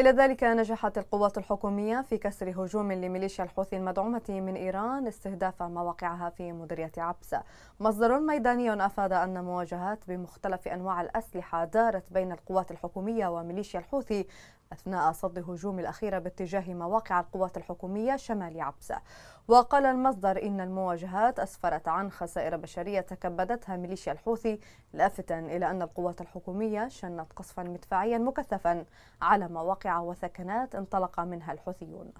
إلى ذلك نجحت القوات الحكومية في كسر هجوم لميليشيا الحوثي المدعومة من إيران استهداف مواقعها في مديرية عبس مصدر ميداني أفاد أن مواجهات بمختلف أنواع الأسلحة دارت بين القوات الحكومية وميليشيا الحوثي أثناء صد هجوم الأخيرة باتجاه مواقع القوات الحكومية شمال عبسة وقال المصدر إن المواجهات أسفرت عن خسائر بشرية تكبدتها ميليشيا الحوثي لافتا إلى أن القوات الحكومية شنت قصفا مدفعيا مكثفا على مواقع وثكنات انطلق منها الحوثيون